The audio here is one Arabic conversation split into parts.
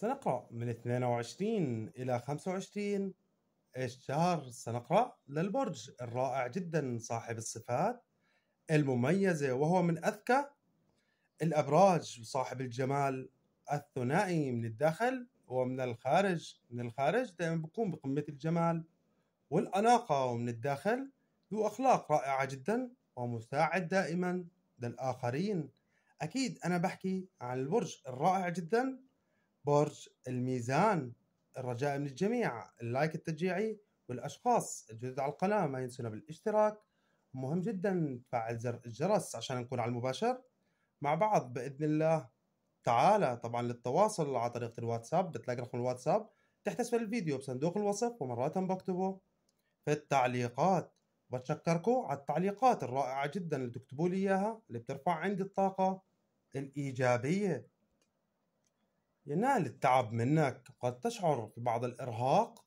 سنقرأ من 22 إلى 25 الشهر سنقرأ للبرج الرائع جدا صاحب الصفات المميزة وهو من أذكى الأبراج وصاحب الجمال الثنائي من الداخل ومن الخارج من الخارج دائما بيكون بقمة الجمال والأناقة ومن الداخل ذو أخلاق رائعة جدا ومساعد دائما للآخرين أكيد أنا بحكي عن البرج الرائع جدا برج الميزان الرجاء من الجميع اللايك التشجيعي والاشخاص الجدد على القناه ما ينسونا بالاشتراك مهم جدا تفعل زر الجرس عشان نكون على المباشر مع بعض باذن الله تعالى طبعا للتواصل على طريقه الواتساب بتلاقي رقم الواتساب تحت اسفل الفيديو بصندوق الوصف ومرات بكتبه في التعليقات بتشكركم على التعليقات الرائعه جدا اللي تكتبوا لي اياها اللي بترفع عندي الطاقه الايجابيه ينال التعب منك قد تشعر ببعض الإرهاق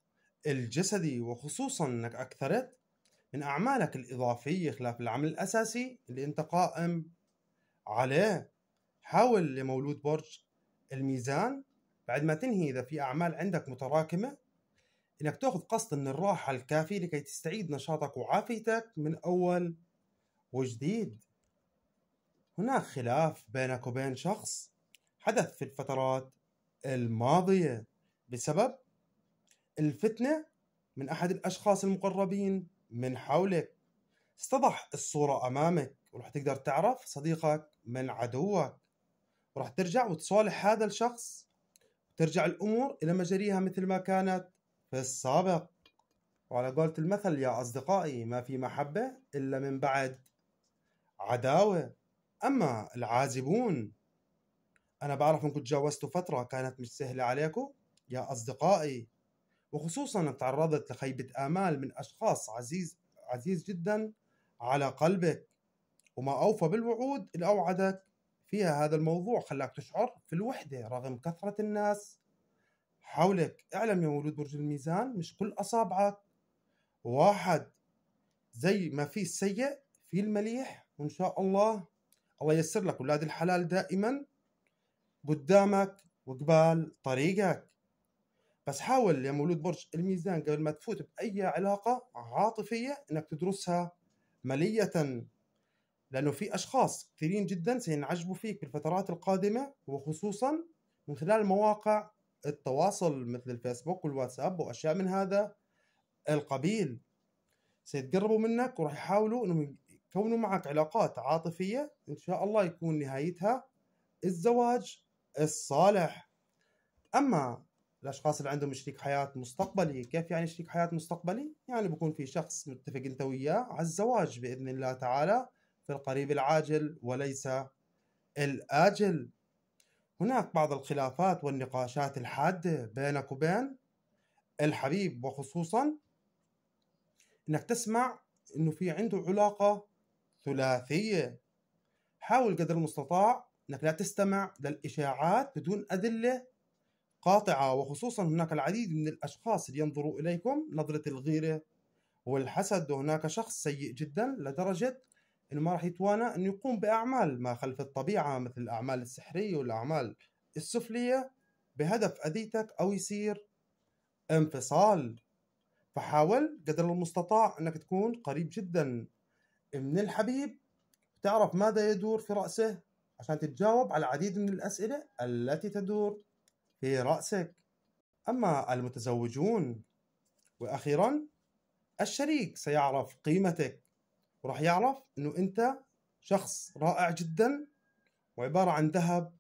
الجسدي وخصوصا أنك أكثرت من أعمالك الإضافية خلاف العمل الأساسي اللي أنت قائم عليه حاول لمولود برج الميزان بعد ما تنهي إذا في أعمال عندك متراكمة إنك تأخذ قسط من الراحة الكافية لكي تستعيد نشاطك وعافيتك من أول وجديد هناك خلاف بينك وبين شخص حدث في الفترات الماضية بسبب الفتنة من أحد الأشخاص المقربين من حولك استضح الصورة أمامك ورح تقدر تعرف صديقك من عدوك ورح ترجع وتصالح هذا الشخص وترجع الأمور إلى مجاريها مثل ما كانت في السابق وعلى قولة المثل يا أصدقائي ما في محبة إلا من بعد عداوة أما العازبون أنا بعرف أنكم تجاوزتوا فترة كانت مش سهلة عليكم يا أصدقائي وخصوصا أنك تعرضت لخيبة آمال من أشخاص عزيز عزيز جدا على قلبك وما أوفى بالوعود اللي أوعدك فيها هذا الموضوع خلاك تشعر في الوحدة رغم كثرة الناس حولك اعلم يا مولود برج الميزان مش كل أصابعك واحد زي ما في السيء في المليح وإن شاء الله الله ييسر لك ولاد الحلال دائما قدامك وقبال طريقك بس حاول يا مولود برج الميزان قبل ما تفوت بأي علاقة عاطفية إنك تدرسها ملية لأنه في أشخاص كثيرين جدا سينعجبوا فيك الفترات القادمة وخصوصا من خلال مواقع التواصل مثل الفيسبوك والواتساب وأشياء من هذا القبيل سيتقربوا منك وراح يحاولوا انهم يكونوا معك علاقات عاطفيه ان شاء الله يكون نهايتها الزواج الصالح اما الاشخاص اللي عندهم شريك حياه مستقبلي كيف يعني شريك حياه مستقبلي يعني بكون في شخص متفق انت وياه على الزواج باذن الله تعالى في القريب العاجل وليس الاجل هناك بعض الخلافات والنقاشات الحاده بينك وبين الحبيب وخصوصا انك تسمع انه في عنده علاقه ثلاثيه حاول قدر المستطاع أنك لا تستمع للإشاعات بدون أدلة قاطعة وخصوصا هناك العديد من الأشخاص اللي ينظروا إليكم نظرة الغيرة والحسد وهناك شخص سيء جدا لدرجة أنه ما راح يتوانى أنه يقوم بأعمال ما خلف الطبيعة مثل الأعمال السحرية والأعمال السفلية بهدف أذيتك أو يصير انفصال فحاول قدر المستطاع أنك تكون قريب جدا من الحبيب تعرف ماذا يدور في رأسه عشان تتجاوب على العديد من الأسئلة التي تدور في رأسك أما المتزوجون وأخيرا الشريك سيعرف قيمتك وراح يعرف أنه أنت شخص رائع جدا وعبارة عن ذهب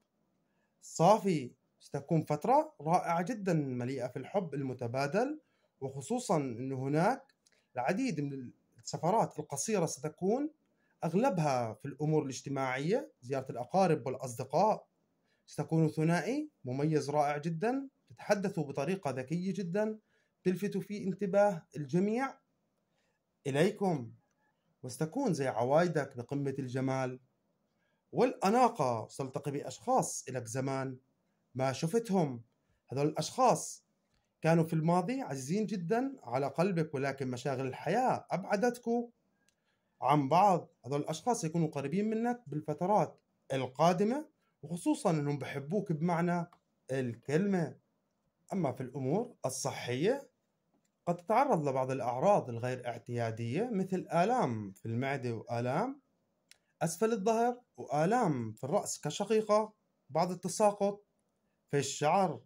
صافي ستكون فترة رائعة جدا مليئة في الحب المتبادل وخصوصا أنه هناك العديد من السفرات القصيرة ستكون أغلبها في الأمور الاجتماعية زيارة الأقارب والأصدقاء ستكون ثنائي مميز رائع جدا تتحدث بطريقة ذكية جدا تلفت في انتباه الجميع إليكم وستكون زي عوايدك بقمة الجمال والأناقة ستلتقي بأشخاص إلك زمان ما شفتهم هذول الأشخاص كانوا في الماضي عزيزين جدا على قلبك ولكن مشاغل الحياة أبعدتكم عن بعض هذول الأشخاص يكونوا قريبين منك بالفترات القادمة وخصوصا أنهم بحبوك بمعنى الكلمة أما في الأمور الصحية قد تتعرض لبعض الأعراض الغير اعتيادية مثل آلام في المعدة وآلام أسفل الظهر وآلام في الرأس كشقيقة بعض التساقط في الشعر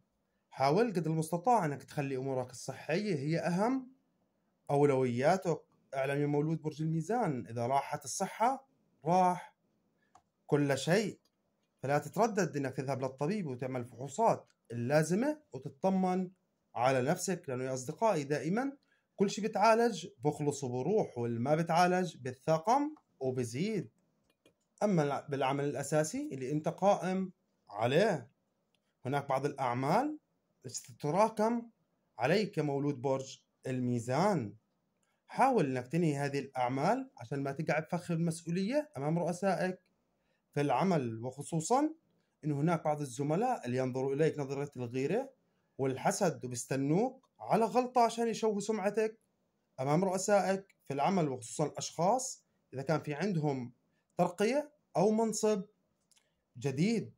حاول قد المستطاع أنك تخلي أمورك الصحية هي أهم أولوياتك اعلم يوم مولود برج الميزان اذا راحت الصحه راح كل شيء فلا تتردد انك تذهب للطبيب وتعمل الفحوصات اللازمه وتطمن على نفسك لانه يا اصدقائي دائما كل شيء بتعالج بخلص وبروح واللي ما بتعالج بالثقم وبزيد اما بالعمل الاساسي اللي انت قائم عليه هناك بعض الاعمال تتراكم عليك مولود برج الميزان حاول انك تنهي هذه الاعمال عشان ما تقع بفخ المسؤوليه امام رؤسائك في العمل وخصوصا ان هناك بعض الزملاء اللي ينظروا اليك نظره الغيره والحسد وبيستنوك على غلطه عشان يشوهوا سمعتك امام رؤسائك في العمل وخصوصا الاشخاص اذا كان في عندهم ترقيه او منصب جديد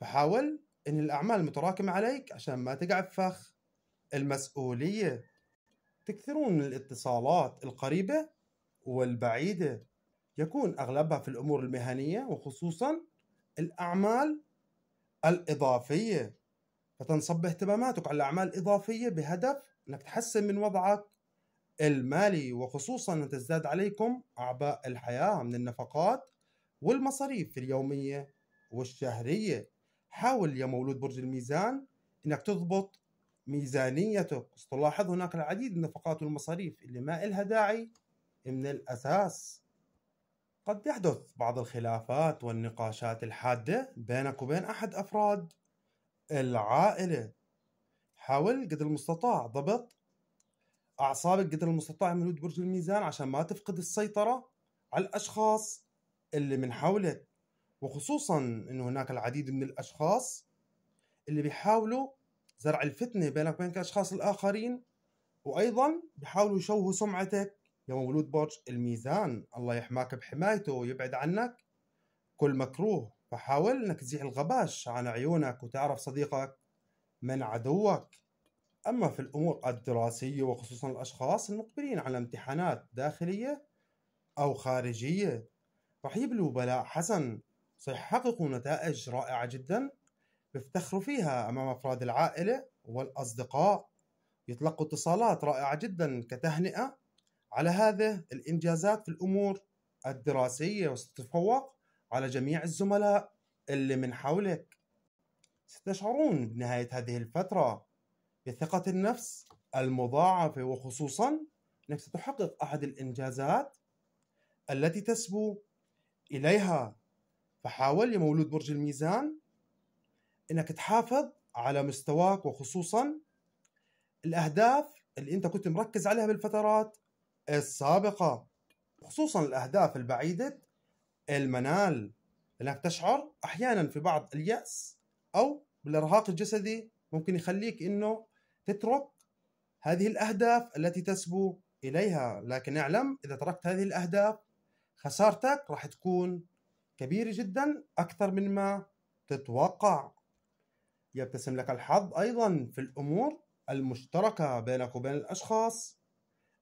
فحاول ان الاعمال متراكمه عليك عشان ما تقع بفخ المسؤوليه تكثرون من الاتصالات القريبة والبعيدة يكون أغلبها في الأمور المهنية وخصوصا الأعمال الإضافية فتنصب اهتماماتك على الأعمال الإضافية بهدف أنك تحسن من وضعك المالي وخصوصا أن تزداد عليكم أعباء الحياة من النفقات والمصاريف اليومية والشهرية حاول يا مولود برج الميزان أنك تضبط ميزانيته ستلاحظ هناك العديد من النفقات والمصاريف اللي ما إلها داعي من الأساس قد يحدث بعض الخلافات والنقاشات الحادة بينك وبين أحد أفراد العائلة حاول قدر المستطاع ضبط أعصابك قدر المستطاع من برج الميزان عشان ما تفقد السيطرة على الأشخاص اللي من حولك وخصوصا أنه هناك العديد من الأشخاص اللي بيحاولوا زرع الفتنه بينك وبين الاشخاص الاخرين وايضا بحاولوا يشوهوا سمعتك يا مولود برج الميزان الله يحماك بحمايته ويبعد عنك كل مكروه فحاول انك تزيح الغباش عن عيونك وتعرف صديقك من عدوك اما في الامور الدراسيه وخصوصا الاشخاص المقبلين على امتحانات داخليه او خارجيه راح يبلوا بلاء حسن سيحققوا نتائج رائعه جدا بيفتخروا فيها أمام أفراد العائلة والأصدقاء يتلقوا اتصالات رائعة جدا كتهنئة على هذه الإنجازات في الأمور الدراسية وستتفوق على جميع الزملاء اللي من حولك ستشعرون بنهاية هذه الفترة بثقة النفس المضاعفة وخصوصا أنك ستحقق أحد الإنجازات التي تسبو إليها فحاول يا مولود برج الميزان انك تحافظ على مستواك وخصوصا الاهداف اللي انت كنت مركز عليها بالفترات السابقه خصوصا الاهداف البعيده المنال لانك تشعر احيانا في بعض الياس او بالارهاق الجسدي ممكن يخليك انه تترك هذه الاهداف التي تسبو اليها لكن اعلم اذا تركت هذه الاهداف خسارتك راح تكون كبيره جدا اكثر مما تتوقع يبتسم لك الحظ أيضا في الأمور المشتركة بينك وبين الأشخاص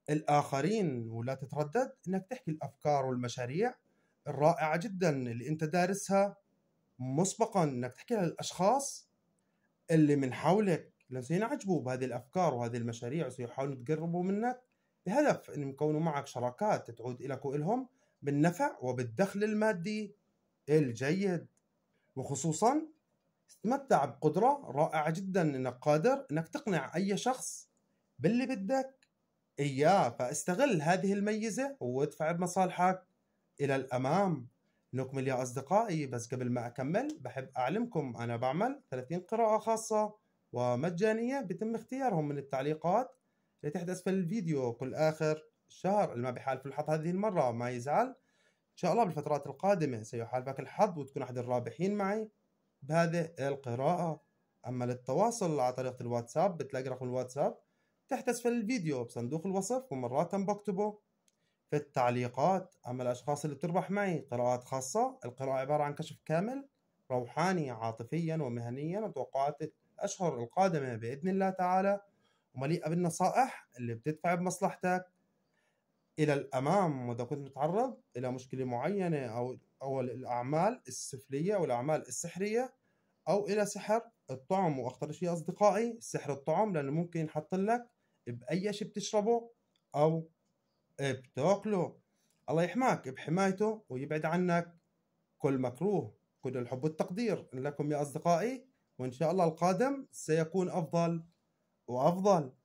الآخرين ولا تتردد أنك تحكي الأفكار والمشاريع الرائعة جدا اللي أنت دارسها مسبقا أنك تحكي للأشخاص اللي من حولك لن سينعجبوا بهذه الأفكار وهذه المشاريع وسيحاولوا يتقربوا منك بهدف أن يكونوا معك شراكات تعود إلك وإلهم بالنفع وبالدخل المادي الجيد وخصوصا استمتع بقدرة رائعة جدا انك قادر انك تقنع اي شخص باللي بدك اياه فاستغل هذه الميزة وادفع بمصالحك الى الامام نكمل يا اصدقائي بس قبل ما اكمل بحب اعلمكم انا بعمل 30 قراءة خاصة ومجانية بيتم اختيارهم من التعليقات اللي تحت اسفل الفيديو كل اخر شهر اللي ما بحالف الحظ هذه المرة ما يزعل ان شاء الله بالفترات القادمة سيحالفك الحظ وتكون احد الرابحين معي بهذه القراءة أما للتواصل على طريقة الواتساب بتلاقي رقم الواتساب تحت أسفل الفيديو بصندوق الوصف ومرات بكتبه في التعليقات أما الأشخاص اللي بتربح معي قراءات خاصة القراءة عبارة عن كشف كامل روحاني عاطفيا ومهنيا وتوقعات الأشهر القادمة بإذن الله تعالى ومليئة بالنصائح اللي بتدفع بمصلحتك إلى الأمام وإذا كنت متعرض إلى مشكلة معينة أو أو الأعمال السفلية والأعمال السحرية أو إلى سحر الطعم وأخطر شيء أصدقائي سحر الطعم لأنه ممكن ينحط لك بأي شيء بتشربه أو بتاكله الله يحماك بحمايته ويبعد عنك كل مكروه كل الحب والتقدير لكم يا أصدقائي وإن شاء الله القادم سيكون أفضل وأفضل